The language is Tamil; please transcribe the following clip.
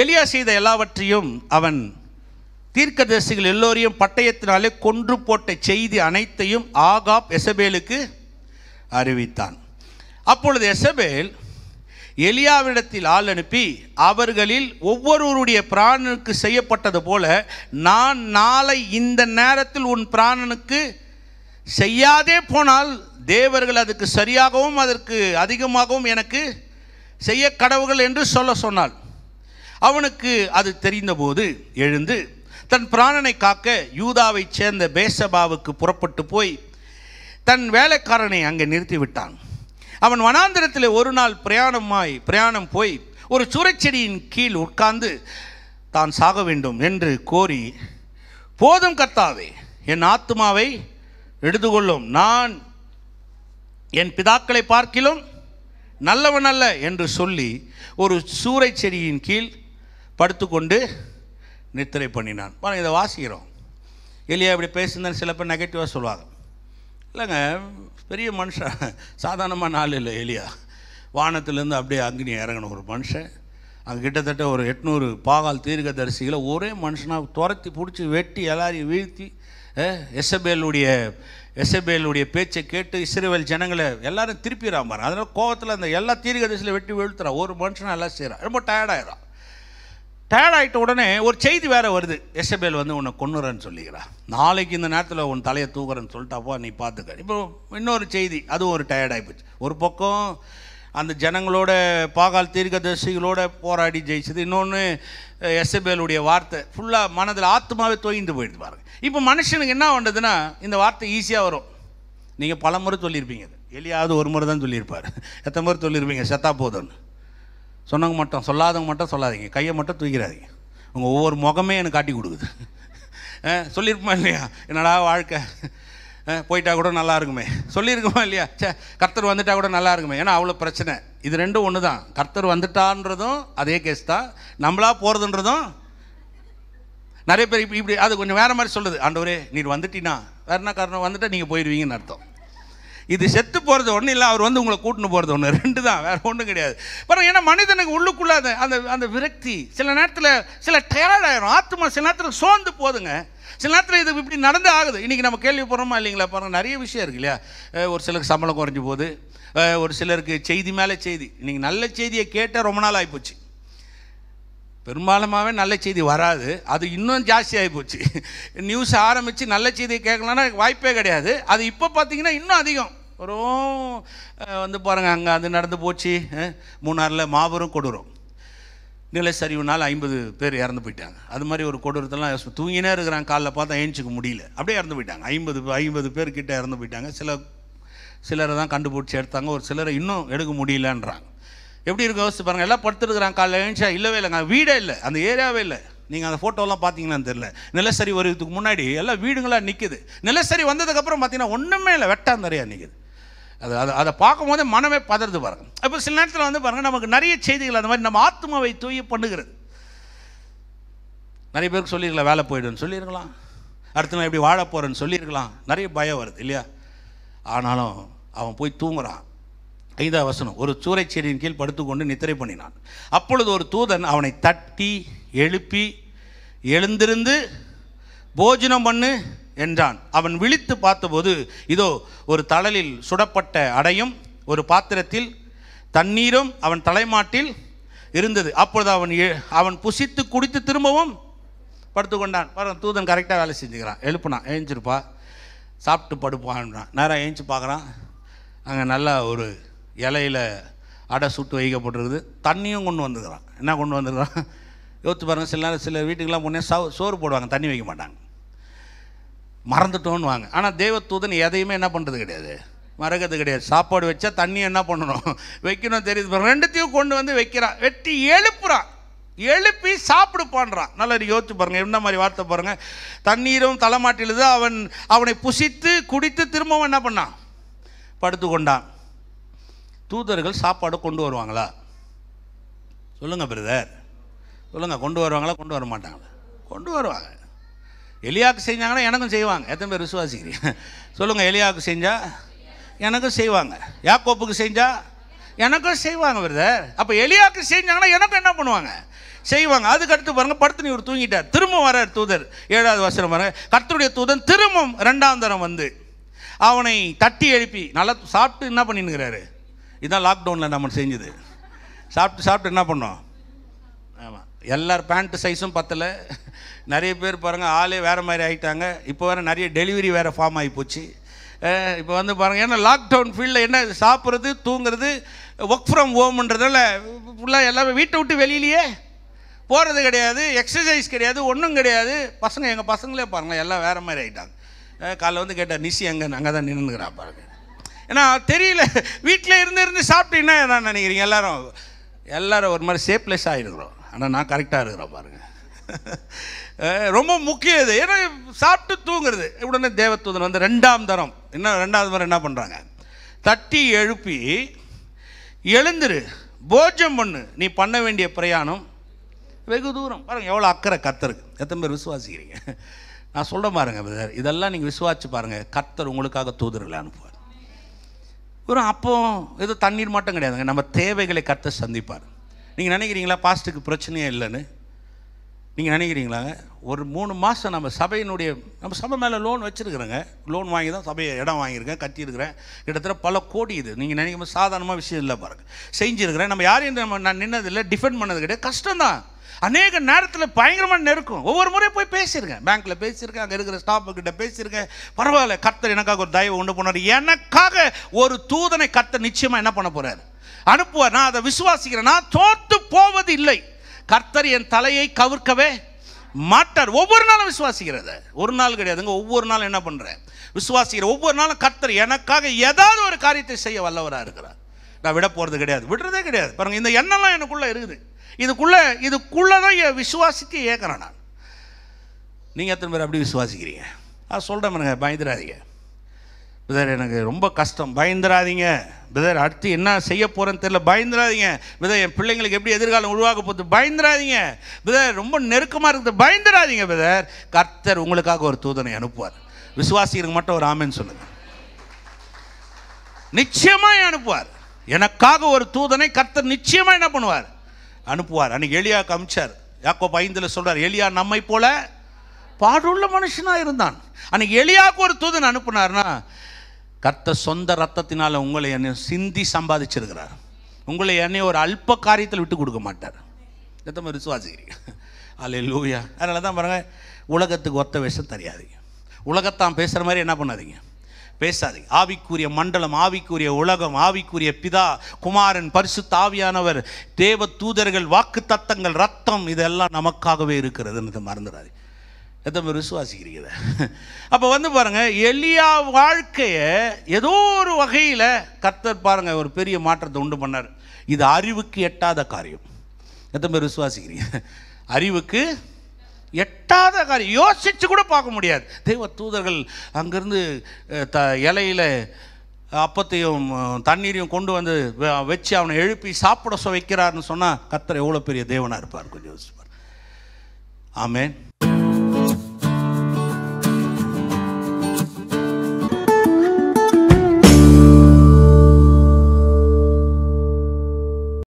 எலியா செய்த எல்லாவற்றையும் அவன் தீர்க்கதரிசிகள் எல்லோரையும் பட்டயத்தினாலே கொன்று போட்ட செய்தி அனைத்தையும் ஆகாப் எசபேலுக்கு அறிவித்தான் அப்பொழுது எசபேல் எலியாவிடத்தில் ஆள் அனுப்பி அவர்களில் ஒவ்வொருவருடைய பிராணனுக்கு செய்யப்பட்டது போல நான் நாளை இந்த நேரத்தில் உன் பிராணனுக்கு செய்யாதே போனால் தேவர்கள் அதுக்கு சரியாகவும் அதற்கு அதிகமாகவும் எனக்கு செய்ய கடவுகள் என்று சொல்ல சொன்னாள் அவனுக்கு அது தெரிந்தபோது எழுந்து தன் பிராணனை காக்க யூதாவைச் சேர்ந்த பேசபாவுக்கு புறப்பட்டு போய் தன் வேலைக்காரனை அங்கே நிறுத்திவிட்டான் அவன் வனாந்திரத்தில் ஒரு நாள் பிரயாணமாய் பிரயாணம் போய் ஒரு சுரைச்செடியின் கீழ் உட்கார்ந்து தான் சாக வேண்டும் என்று கோரி போதும் கத்தாவே என் ஆத்மாவை எடுத்துக்கொள்ளும் நான் என் பிதாக்களை பார்க்கிலும் நல்லவன் அல்ல என்று சொல்லி ஒரு சூறை செடியின் கீழ் படுத்துக்கொண்டு நித்திரை பண்ணினான் பாருங்கள் இதை வாசிக்கிறோம் எலியா இப்படி பேசுந்தேன் சில பேர் நெகட்டிவாக சொல்லுவாங்க இல்லைங்க பெரிய மனுஷன் சாதாரணமான ஆள் இல்லை எலியா வானத்துலேருந்து அப்படியே அங்கினி இறங்கின ஒரு மனுஷன் அங்கே கிட்டத்தட்ட ஒரு எட்நூறு பாகால் தீர்க்க தரிசிகளை ஒரே மனுஷனாக துரத்தி பிடிச்சி வெட்டி எல்லாரையும் வீழ்த்தி எஸ்எபேலுடைய எஸ்எபேலுடைய பேச்சை கேட்டு இஸ்ரேவேல் ஜனங்களை எல்லாரும் திருப்பிடுறான் பாரு அதனால் கோவத்தில் அந்த எல்லா தீர்க்க தரிசியில் வெட்டி வீழ்த்துறான் ஒரு மனுஷனாக எல்லாம் செய்கிறான் ரொம்ப டயர்டாயிடும் டயர்ட் ஆகிட்ட உடனே ஒரு செய்தி வேறு வருது எஸ்எபேல் வந்து உன்னை கொன்னுறேன்னு சொல்லிக்கிறா நாளைக்கு இந்த நேரத்தில் உன் தலையை தூக்குறேன்னு சொல்லிட்டாப்போ நீ பார்த்துக்க இப்போ இன்னொரு செய்தி அதுவும் ஒரு டயர்டாகி போச்சு ஒரு பக்கம் அந்த ஜனங்களோட பாகால் தீர்க்கதர்சிகளோட போராடி ஜெயிச்சது இன்னொன்று எஸ்எபேலுடைய வார்த்தை ஃபுல்லாக மனதில் ஆத்மாவே தோய்ந்து போயிடுது பாருங்கள் இப்போ மனுஷனுக்கு என்ன பண்ணுறதுன்னா இந்த வார்த்தை ஈஸியாக வரும் நீங்கள் பல முறை சொல்லியிருப்பீங்க எலியாவது ஒரு முறை தான் சொல்லியிருப்பார் எத்தனை முறை சொல்லியிருப்பீங்க செத்தா போதும்னு சொன்னவங்க மட்டும் சொல்லாதவங்க மட்டும் சொல்லாதீங்க கையை மட்டும் தூக்கிறாதீங்க உங்கள் ஒவ்வொரு முகமே எனக்கு காட்டி கொடுக்குது சொல்லியிருப்போமா இல்லையா என்னடா வாழ்க்கை போயிட்டா கூட நல்லா இருக்குமே சொல்லியிருக்குமா இல்லையா சே கர்த்தர் வந்துட்டா கூட நல்லா இருக்குமே ஏன்னா அவ்வளோ பிரச்சனை இது ரெண்டும் ஒன்று தான் கர்த்தர் வந்துட்டான்றதும் அதே கேஸ் தான் நம்மளாக போகிறதுன்றதும் நிறைய பேர் இப்படி இப்படி அது கொஞ்சம் வேறு மாதிரி சொல்லுது ஆண்டவரே நீர் வந்துட்டீங்கன்னா வேறுனா காரணம் வந்துட்டால் நீங்கள் போயிடுவீங்கன்னு அர்த்தம் இது செத்து போகிறது ஒன்றும் இல்லை அவர் வந்து உங்களை கூட்டின்னு போகிறது ஒன்று ரெண்டு தான் வேறு ஒன்றும் கிடையாது பாருங்கள் ஏன்னா மனிதனுக்கு உள்ளுக்குள்ளே அந்த அந்த அந்த விரக்தி சில நேரத்தில் சில டயர்ட் ஆகிடும் ஆத்மா சில நேரத்தில் சோர்ந்து போதுங்க சில நேரத்தில் இது இப்படி நடந்து ஆகுது இன்றைக்கி நம்ம கேள்வி போகிறோமா இல்லைங்களா பாருங்கள் நிறைய விஷயம் இருக்கு இல்லையா ஒரு சிலருக்கு சம்பளம் குறைஞ்சி போகுது ஒரு சிலருக்கு செய்தி மேலே செய்தி இன்றைக்கி நல்ல செய்தியை கேட்டால் ரொம்ப நாள் ஆகிப்போச்சு பெரும்பாலுமாவே நல்ல செய்தி வராது அது இன்னும் ஜாஸ்தியாகி போச்சு நியூஸ் ஆரம்பித்து நல்ல செய்தி கேட்கலன்னா வாய்ப்பே கிடையாது அது இப்போ பார்த்திங்கன்னா இன்னும் அதிகம் ஒரு வந்து பாருங்கள் அங்கே அது நடந்து போச்சு மூணாரில் மாபெரும் கொடூரம் நிலச்சரிவுனால் ஐம்பது பேர் இறந்து போயிட்டாங்க அது மாதிரி ஒரு கொடூரத்தெல்லாம் தூங்கினே இருக்கிறாங்க காலைல பார்த்தா ஏஞ்சிக்க முடியல அப்படியே இறந்து போயிட்டாங்க ஐம்பது ஐம்பது பேர் கிட்டே இறந்து போயிட்டாங்க சில சிலரை தான் கண்டுபிடிச்சி எடுத்தாங்க ஒரு சிலரை இன்னும் எடுக்க முடியலன்றாங்க எப்படி இருக்கும் யோசிச்சு பாருங்கள் எல்லாம் படுத்துருக்குறாங்க காலைல எழுந்துச்சா இல்லவே இல்லைங்க வீடே இல்லை அந்த ஏரியாவே இல்லை நீங்கள் அந்த ஃபோட்டோலாம் பார்த்தீங்கன்னா தெரில நிலசரி வருவதுக்கு முன்னாடி எல்லாம் வீடுங்களாக நிற்குது நிலசரி வந்ததுக்கப்புறம் பார்த்தீங்கன்னா ஒன்றுமே இல்லை வெட்டம் நிறையா நிற்குது அது அதை அதை பார்க்கும் போதே மனமே பதறது பாருங்கள் இப்போ சில நேரத்தில் வந்து பாருங்கள் நமக்கு நிறைய செய்திகள் அந்த மாதிரி நம்ம ஆத்மாவை தூய பண்ணுகிறது நிறைய பேருக்கு சொல்லியிருக்கலாம் வேலை போயிடுன்னு சொல்லியிருக்கலாம் அடுத்த நான் எப்படி வாழ போகிறேன்னு சொல்லியிருக்கலாம் நிறைய பயம் வருது இல்லையா ஆனாலும் அவன் போய் தூங்குறான் ஐந்தாவது வசனம் ஒரு சூறைச்செடியின் கீழ் படுத்துக்கொண்டு நித்திரை பண்ணினான் அப்பொழுது ஒரு தூதன் அவனை தட்டி எழுப்பி எழுந்திருந்து போஜனம் பண்ணு என்றான் அவன் விழித்து பார்த்தபோது இதோ ஒரு தளலில் சுடப்பட்ட அடையும் ஒரு பாத்திரத்தில் தண்ணீரும் அவன் தலைமாட்டில் இருந்தது அப்பொழுது அவன் அவன் புசித்து குடித்து திரும்பவும் படுத்துக்கொண்டான் பாருங்க தூதன் கரெக்டாக வேலை செஞ்சுக்கிறான் எழுப்புனா எழுந்திருப்பா சாப்பிட்டு படுப்பான்றான் நேராக ஏஞ்சி பார்க்குறான் அங்கே நல்லா ஒரு இலையில் அடை சுட்டு வைக்கப்பட்டிருக்குது தண்ணியும் கொண்டு வந்துருக்குறான் என்ன கொண்டு வந்துருக்குறான் யோத்து பாருங்கள் சில நேரம் சில வீட்டுக்கெல்லாம் போனே சோ சோறு போடுவாங்க தண்ணி வைக்க மாட்டாங்க மறந்துட்டோன்னு வாங்க ஆனால் தெய்வத்தூதன் எதையுமே என்ன பண்ணுறது கிடையாது மறக்கிறது கிடையாது சாப்பாடு வச்சா தண்ணி என்ன பண்ணணும் வைக்கணும் தெரியுது ரெண்டுத்தையும் கொண்டு வந்து வைக்கிறான் வெட்டி எழுப்புறான் எழுப்பி சாப்பிடு பண்ணுறான் நல்லா யோசிச்சு பாருங்கள் என்ன மாதிரி வார்த்தை பாருங்கள் தண்ணீரும் தலைமாட்டிலுது அவன் அவனை புசித்து குடித்து திரும்பவும் என்ன பண்ணான் படுத்து கொண்டான் தூதர்கள் சாப்பாடு கொண்டு வருவாங்களா சொல்லுங்கள் பிரதர் சொல்லுங்கள் கொண்டு வருவாங்களா கொண்டு வர மாட்டாங்களா கொண்டு வருவாங்க எலியாவுக்கு செஞ்சாங்கன்னா எனக்கும் செய்வாங்க எத்தனை பேர் விசுவாசிக்கிறீங்க சொல்லுங்கள் எலியாவுக்கு செஞ்சால் எனக்கும் செய்வாங்க யாக்கோப்புக்கு செஞ்சால் எனக்கும் செய்வாங்க பிரதர் அப்போ எலியாவுக்கு செஞ்சாங்கன்னா எனக்கும் என்ன பண்ணுவாங்க செய்வாங்க அதுக்கடுத்து பாருங்கள் படுத்து நீர் தூங்கிட்டார் திரும்ப வரார் தூதர் ஏழாவது வசனம் வர கர்த்தருடைய தூதன் திரும்பும் ரெண்டாம் தரம் வந்து அவனை தட்டி எழுப்பி நல்லா சாப்பிட்டு என்ன பண்ணினுங்கிறாரு இதுதான் லாக்டவுனில் நம்ம செஞ்சது சாப்பிட்டு சாப்பிட்டு என்ன பண்ணோம் ஆமாம் எல்லார் பேண்ட்டு சைஸும் பத்தலை நிறைய பேர் பாருங்கள் ஆளே வேறு மாதிரி ஆகிட்டாங்க இப்போ வேறு நிறைய டெலிவரி வேறு ஃபார்ம் ஆகி போச்சு இப்போ வந்து பாருங்கள் ஏன்னா லாக்டவுன் ஃபீல்டில் என்ன சாப்பிட்றது தூங்குறது ஒர்க் ஃப்ரம் ஹோம்ன்றதால ஃபுல்லாக எல்லாமே வீட்டை விட்டு வெளியிலேயே போகிறது கிடையாது எக்ஸசைஸ் கிடையாது ஒன்றும் கிடையாது பசங்க எங்கள் பசங்களே பாருங்கள் எல்லாம் வேறு மாதிரி ஆகிட்டாங்க காலைல வந்து கேட்டால் நிசி அங்கே தான் நின்றுக்கிறான் பாருங்கள் ஏன்னா தெரியல வீட்டில் இருந்து இருந்து சாப்பிட்டீங்கன்னா என்ன நினைக்கிறீங்க எல்லாரும் எல்லாரும் ஒரு மாதிரி சேப்லெஸ் ஆகிருக்கிறோம் ஆனால் நான் கரெக்டாக இருக்கிறோம் பாருங்கள் ரொம்ப முக்கியம் இது ஏன்னா சாப்பிட்டு தூங்குறது உடனே தேவத்தூதன் வந்து ரெண்டாம் தரம் என்ன ரெண்டாவது தரம் என்ன பண்ணுறாங்க தட்டி எழுப்பி எழுந்துரு போஜம் பண்ணு நீ பண்ண வேண்டிய பிரயாணம் வெகு தூரம் பாருங்கள் எவ்வளோ அக்கறை கத்தருக்கு எத்தனை பேர் விசுவாசிக்கிறீங்க நான் சொல்ல பாருங்க இதெல்லாம் நீங்கள் விசுவாச்சு பாருங்கள் கத்தர் உங்களுக்காக தூதர்களை அனுப்புவார் ஒரு அப்போ ஏதோ தண்ணீர் மட்டும் கிடையாதுங்க நம்ம தேவைகளை கத்த சந்திப்பார் நீங்கள் நினைக்கிறீங்களா பாஸ்ட்டுக்கு பிரச்சனையே இல்லைன்னு நீங்கள் நினைக்கிறீங்களாங்க ஒரு மூணு மாதம் நம்ம சபையினுடைய நம்ம சபை மேலே லோன் வச்சுருக்குறேங்க லோன் வாங்கி தான் சபையை இடம் வாங்கியிருக்கேன் கட்டியிருக்கிறேன் கிட்டத்தட்ட பல கோடி இது நீங்கள் நினைக்கும்போது சாதாரணமாக விஷயம் இல்லை பாருங்கள் செஞ்சுருக்கிறேன் நம்ம யாரையும் நம்ம நான் நின்னதில்லை டிஃபெண்ட் பண்ணது கிடையாது கஷ்டம் தான் அநேக நேரத்தில் பயங்கரமாக நெருக்கும் ஒவ்வொரு முறையும் போய் பேசியிருக்கேன் பேங்க்கில் பேசியிருக்கேன் அங்கே இருக்கிற ஸ்டாஃபுக்கிட்ட பேசியிருக்கேன் பரவாயில்ல கத்தர் எனக்காக ஒரு தயவு உண்டு போனார் எனக்காக ஒரு தூதனை கத்தர் நிச்சயமாக என்ன பண்ண போகிறார் அனுப்புவார் நான் அதை விசுவாசிக்கிறேன் நான் தோற்று போவது இல்லை கர்த்தர் என் தலையை கவிர்க்கவே மாட்டார் ஒவ்வொரு நாளும் விசுவாசிக்கிறத ஒரு நாள் கிடையாதுங்க ஒவ்வொரு நாளும் என்ன பண்ணுறேன் விசுவாசிக்கிற ஒவ்வொரு நாளும் கர்த்தர் எனக்காக ஏதாவது ஒரு காரியத்தை செய்ய வல்லவராக இருக்கிறார் நான் விட போகிறது கிடையாது விடுறதே கிடையாது பாருங்கள் இந்த எண்ணெல்லாம் எனக்குள்ளே இருக்குது இதுக்குள்ளே இதுக்குள்ளே தான் என் விசுவாசிக்க ஏற்கிறேன் நான் நீங்கள் எத்தனை பேர் அப்படி விசுவாசிக்கிறீங்க ஆ சொல்கிறேன் எனக்கு பயந்துடாதீங்க பிரதர் எனக்கு ரொம்ப கஷ்டம் பயந்துடாதீங்க பிரதர் அடுத்து என்ன செய்ய போகிறேன்னு தெரில பயந்துடாதீங்க பிரதர் என் பிள்ளைங்களுக்கு எப்படி எதிர்காலம் உருவாக போகுது பயந்துடாதீங்க பிரதர் ரொம்ப நெருக்கமாக இருக்குது பயந்துடாதீங்க பிரதர் கர்த்தர் உங்களுக்காக ஒரு தூதனை அனுப்புவார் விசுவாசிகளுக்கு மட்டும் ஒரு ஆமேன்னு சொல்லுங்கள் நிச்சயமாக அனுப்புவார் எனக்காக ஒரு தூதனை கர்த்தர் நிச்சயமாக என்ன பண்ணுவார் அனுப்புவார் அன்றைக்கி எளியா காமிச்சார் யாக்கோ ஐந்தில் சொல்கிறார் எளியா நம்மை போல பாடுள்ள மனுஷனாக இருந்தான் அன்றைக்கி எளியாவுக்கு ஒரு தூதன் அனுப்புனார்னா கர்த்த சொந்த ரத்தத்தினால் உங்களை என்னை சிந்தி சம்பாதிச்சிருக்கிறார் உங்களை என்னை ஒரு அல்ப காரியத்தில் விட்டு கொடுக்க மாட்டார் எத்தனை விசுவாசிக்கிறீங்க அல்ல லூயா அதனால தான் பாருங்கள் உலகத்துக்கு ஒத்த விஷம் தெரியாதீங்க உலகத்தான் பேசுகிற மாதிரி என்ன பண்ணாதீங்க பேசாதீங்க ஆவிக்குரிய மண்டலம் ஆவிக்குரிய உலகம் ஆவிக்குரிய பிதா குமாரன் பரிசு தாவியானவர் தேவ தூதர்கள் வாக்கு தத்தங்கள் ரத்தம் இதெல்லாம் நமக்காகவே இருக்கிறதுன்னு மறந்துடாது எத்தனை பேர் விசுவாசிக்கிறீங்க அப்போ வந்து பாருங்கள் எளியா வாழ்க்கையை ஏதோ ஒரு வகையில் கர்த்தர் பாருங்கள் ஒரு பெரிய மாற்றத்தை உண்டு பண்ணார் இது அறிவுக்கு எட்டாத காரியம் எத்தனை பேர் விசுவாசிக்கிறீங்க அறிவுக்கு எட்டாத காரியம் யோசித்து கூட பார்க்க முடியாது தெய்வ தூதர்கள் அங்கேருந்து த இலையில் அப்பத்தையும் தண்ணீரையும் கொண்டு வந்து வச்சு அவனை எழுப்பி சாப்பிட வைக்கிறார்னு சொன்னால் கத்தர் எவ்வளோ பெரிய தேவனாக இருப்பார் கொஞ்சம் யோசிப்பார் ஆமேன்